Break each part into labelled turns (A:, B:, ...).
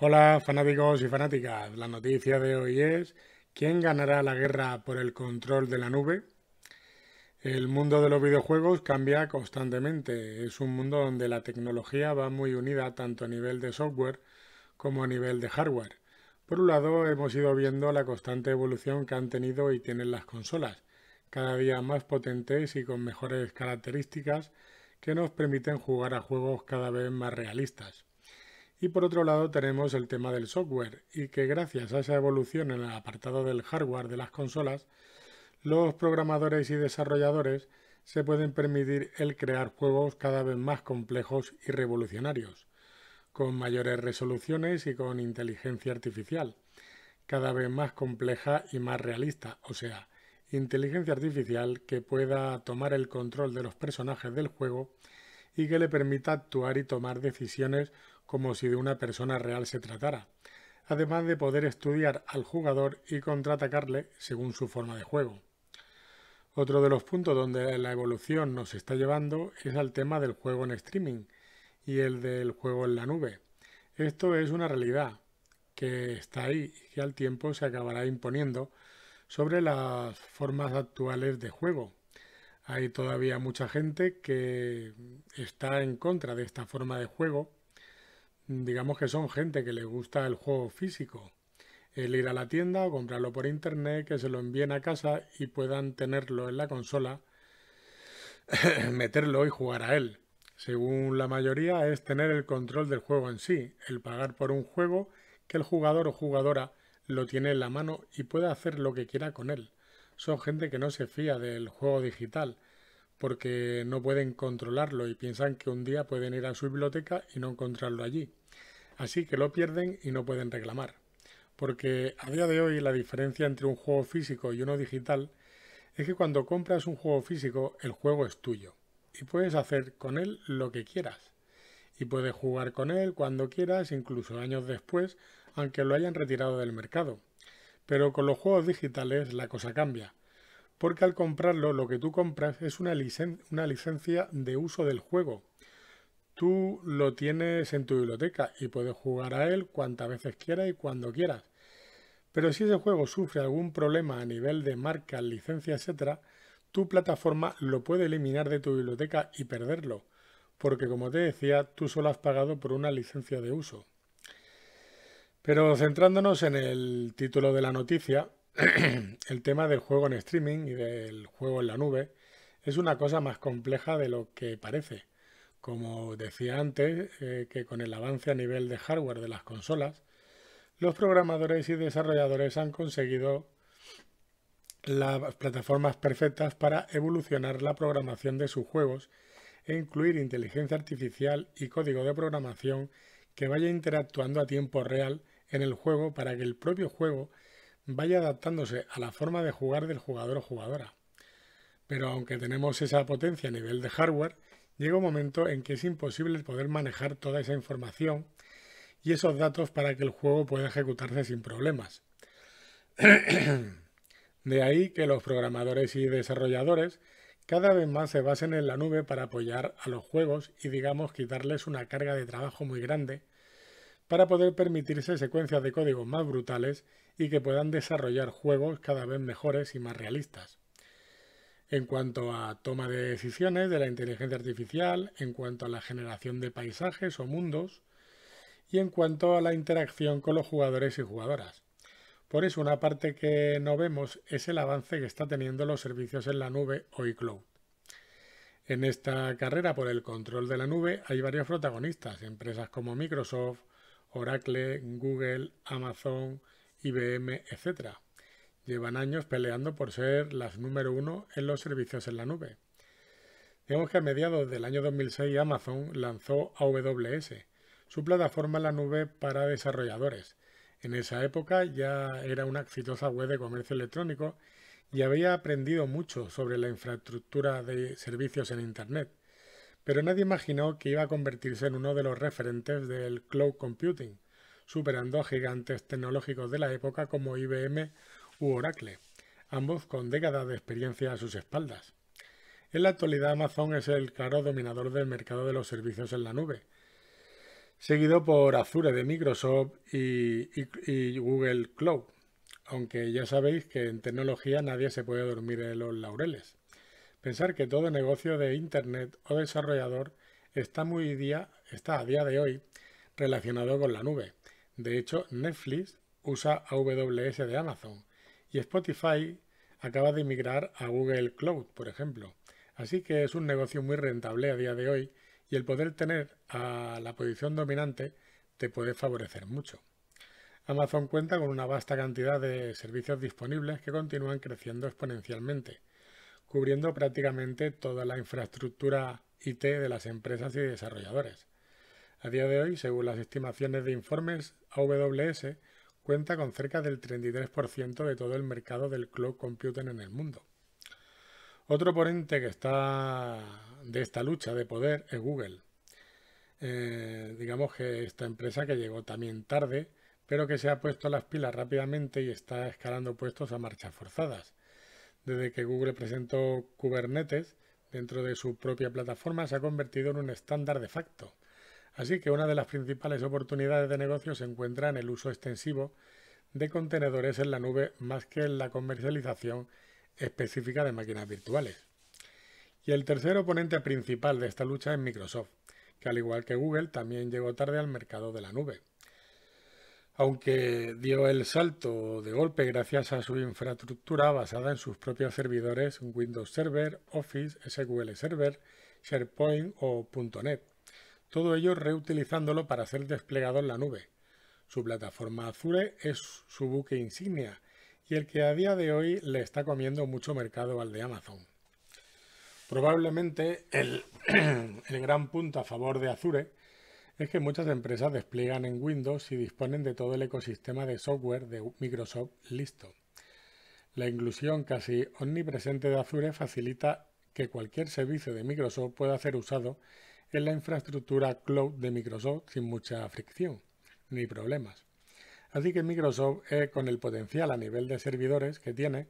A: Hola fanáticos y fanáticas, la noticia de hoy es ¿quién ganará la guerra por el control de la nube? El mundo de los videojuegos cambia constantemente, es un mundo donde la tecnología va muy unida tanto a nivel de software como a nivel de hardware. Por un lado hemos ido viendo la constante evolución que han tenido y tienen las consolas, cada día más potentes y con mejores características que nos permiten jugar a juegos cada vez más realistas. Y por otro lado tenemos el tema del software y que gracias a esa evolución en el apartado del hardware de las consolas, los programadores y desarrolladores se pueden permitir el crear juegos cada vez más complejos y revolucionarios, con mayores resoluciones y con inteligencia artificial, cada vez más compleja y más realista, o sea, inteligencia artificial que pueda tomar el control de los personajes del juego y que le permita actuar y tomar decisiones como si de una persona real se tratara, además de poder estudiar al jugador y contraatacarle según su forma de juego. Otro de los puntos donde la evolución nos está llevando es al tema del juego en streaming y el del juego en la nube. Esto es una realidad que está ahí y que al tiempo se acabará imponiendo sobre las formas actuales de juego. Hay todavía mucha gente que está en contra de esta forma de juego. Digamos que son gente que le gusta el juego físico. El ir a la tienda o comprarlo por internet, que se lo envíen a casa y puedan tenerlo en la consola, meterlo y jugar a él. Según la mayoría es tener el control del juego en sí, el pagar por un juego que el jugador o jugadora lo tiene en la mano y puede hacer lo que quiera con él son gente que no se fía del juego digital porque no pueden controlarlo y piensan que un día pueden ir a su biblioteca y no encontrarlo allí. Así que lo pierden y no pueden reclamar. Porque a día de hoy la diferencia entre un juego físico y uno digital es que cuando compras un juego físico el juego es tuyo y puedes hacer con él lo que quieras. Y puedes jugar con él cuando quieras, incluso años después, aunque lo hayan retirado del mercado. Pero con los juegos digitales la cosa cambia, porque al comprarlo lo que tú compras es una, licencia de uso del juego. Tú lo tienes en tu biblioteca y puedes jugar a él cuantas veces quieras y cuando quieras. Pero si ese juego sufre algún problema a nivel de marca, licencia, etc., tu plataforma lo puede eliminar de tu biblioteca y perderlo, porque como te decía, tú solo has pagado por una licencia de uso. Pero centrándonos en el título de la noticia, el tema del juego en streaming y del juego en la nube es una cosa más compleja de lo que parece. Como decía antes, eh, que con el avance a nivel de hardware de las consolas, los programadores y desarrolladores han conseguido las plataformas perfectas para evolucionar la programación de sus juegos e incluir inteligencia artificial y código de programación que vaya interactuando a tiempo real en el juego para que el propio juego vaya adaptándose a la forma de jugar del jugador o jugadora. Pero aunque tenemos esa potencia a nivel de hardware, llega un momento en que es imposible poder manejar toda esa información y esos datos para que el juego pueda ejecutarse sin problemas. De ahí que los programadores y desarrolladores cada vez más se basen en la nube para apoyar a los juegos y digamos quitarles una carga de trabajo muy grande para poder permitirse secuencias de código más brutales y que puedan desarrollar juegos cada vez mejores y más realistas. En cuanto a toma de decisiones de la inteligencia artificial, en cuanto a la generación de paisajes o mundos, y en cuanto a la interacción con los jugadores y jugadoras. Por eso una parte que no vemos es el avance que está teniendo los servicios en la nube o iCloud. En esta carrera por el control de la nube hay varios protagonistas, empresas como Microsoft, Oracle, Google, Amazon, IBM, etc. Llevan años peleando por ser las número uno en los servicios en la nube. Digamos que a mediados del año 2006 Amazon lanzó AWS, su plataforma en la nube para desarrolladores. En esa época ya era una exitosa web de comercio electrónico y había aprendido mucho sobre la infraestructura de servicios en Internet. Pero nadie imaginó que iba a convertirse en uno de los referentes del cloud computing, superando a gigantes tecnológicos de la época como IBM u Oracle, ambos con décadas de experiencia a sus espaldas. En la actualidad Amazon es el claro dominador del mercado de los servicios en la nube, seguido por Azure de Microsoft y, Google Cloud, aunque ya sabéis que en tecnología nadie se puede dormir en los laureles. Pensar que todo negocio de Internet o desarrollador está, está a día de hoy relacionado con la nube. De hecho, Netflix usa AWS de Amazon y Spotify acaba de migrar a Google Cloud, por ejemplo. Así que es un negocio muy rentable a día de hoy y el poder tener a la posición dominante te puede favorecer mucho. Amazon cuenta con una vasta cantidad de servicios disponibles que continúan creciendo exponencialmente cubriendo prácticamente toda la infraestructura IT de las empresas y desarrolladores. A día de hoy, según las estimaciones de informes, AWS cuenta con cerca del 33% de todo el mercado del cloud computing en el mundo. Otro ponente que está de esta lucha de poder es Google. Eh, digamos que esta empresa que llegó también tarde, pero que se ha puesto las pilas rápidamente y está escalando puestos a marchas forzadas. Desde que Google presentó Kubernetes dentro de su propia plataforma, se ha convertido en un estándar de facto. Así que una de las principales oportunidades de negocio se encuentra en el uso extensivo de contenedores en la nube más que en la comercialización específica de máquinas virtuales. Y el tercer oponente principal de esta lucha es Microsoft, que al igual que Google también llegó tarde al mercado de la nube aunque dio el salto de golpe gracias a su infraestructura basada en sus propios servidores Windows Server, Office, SQL Server, SharePoint o .NET. Todo ello reutilizándolo para ser desplegado en la nube. Su plataforma Azure es su buque insignia y el que a día de hoy le está comiendo mucho mercado al de Amazon. Probablemente el, el gran punto a favor de Azure es que muchas empresas despliegan en Windows y disponen de todo el ecosistema de software de Microsoft listo. La inclusión casi omnipresente de Azure facilita que cualquier servicio de Microsoft pueda ser usado en la infraestructura cloud de Microsoft sin mucha fricción ni problemas. Así que Microsoft, con el potencial a nivel de servidores que tiene,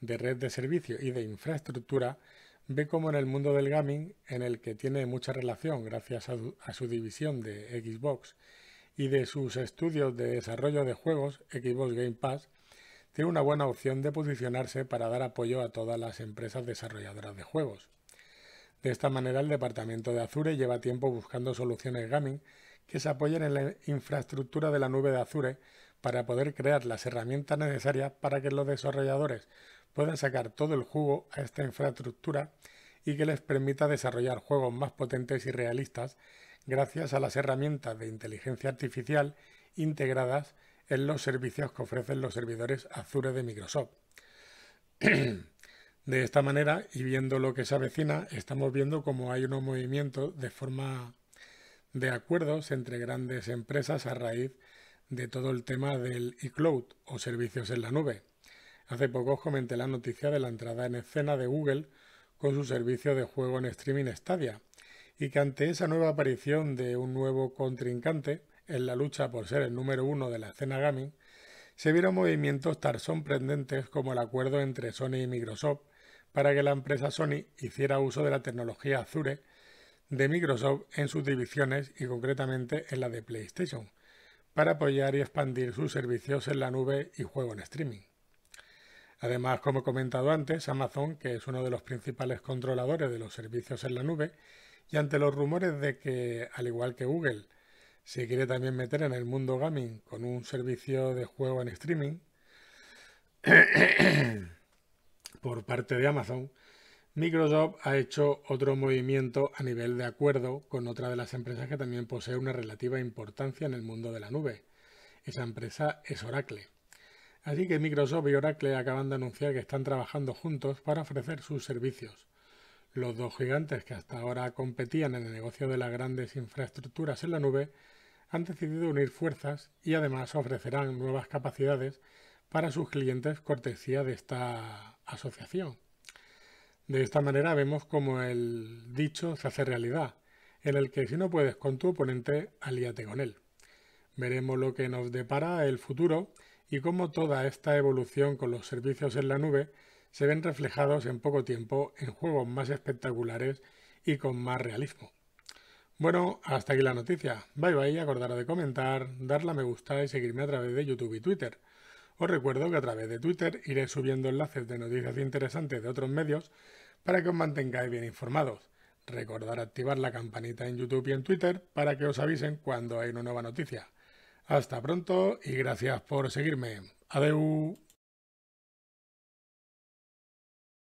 A: de red de servicio y de infraestructura, ve cómo en el mundo del gaming, en el que tiene mucha relación gracias a, a su división de Xbox y de sus estudios de desarrollo de juegos, Xbox Game Pass, tiene una buena opción de posicionarse para dar apoyo a todas las empresas desarrolladoras de juegos. De esta manera, el departamento de Azure lleva tiempo buscando soluciones gaming que se apoyen en la infraestructura de la nube de Azure para poder crear las herramientas necesarias para que los desarrolladores puedan sacar todo el jugo a esta infraestructura y que les permita desarrollar juegos más potentes y realistas gracias a las herramientas de inteligencia artificial integradas en los servicios que ofrecen los servidores Azure de Microsoft. de esta manera, y viendo lo que se avecina, estamos viendo cómo hay unos movimientos de forma de acuerdos entre grandes empresas a raíz de todo el tema del eCloud o servicios en la nube. Hace poco comenté la noticia de la entrada en escena de Google con su servicio de juego en streaming Stadia, y que ante esa nueva aparición de un nuevo contrincante en la lucha por ser el número uno de la escena gaming, se vieron movimientos tan sorprendentes como el acuerdo entre Sony y Microsoft para que la empresa Sony hiciera uso de la tecnología Azure de Microsoft en sus divisiones y concretamente en la de PlayStation, para apoyar y expandir sus servicios en la nube y juego en streaming. Además, como he comentado antes, Amazon, que es uno de los principales controladores de los servicios en la nube, y ante los rumores de que, al igual que Google, se quiere también meter en el mundo gaming con un servicio de juego en streaming por parte de Amazon, Microsoft ha hecho otro movimiento a nivel de acuerdo con otra de las empresas que también posee una relativa importancia en el mundo de la nube. Esa empresa es Oracle. Así que Microsoft y Oracle acaban de anunciar que están trabajando juntos para ofrecer sus servicios. Los dos gigantes que hasta ahora competían en el negocio de las grandes infraestructuras en la nube han decidido unir fuerzas y además ofrecerán nuevas capacidades para sus clientes cortesía de esta asociación. De esta manera vemos como el dicho se hace realidad, en el que si no puedes con tu oponente, alíate con él. Veremos lo que nos depara el futuro y cómo toda esta evolución con los servicios en la nube se ven reflejados en poco tiempo en juegos más espectaculares y con más realismo. Bueno, hasta aquí la noticia. Bye bye, acordaros de comentar, darle a me gusta y seguirme a través de YouTube y Twitter. Os recuerdo que a través de Twitter iré subiendo enlaces de noticias interesantes de otros medios para que os mantengáis bien informados. Recordar activar la campanita en YouTube y en Twitter para que os avisen cuando hay una nueva noticia. Hasta pronto y gracias por seguirme. Adeu.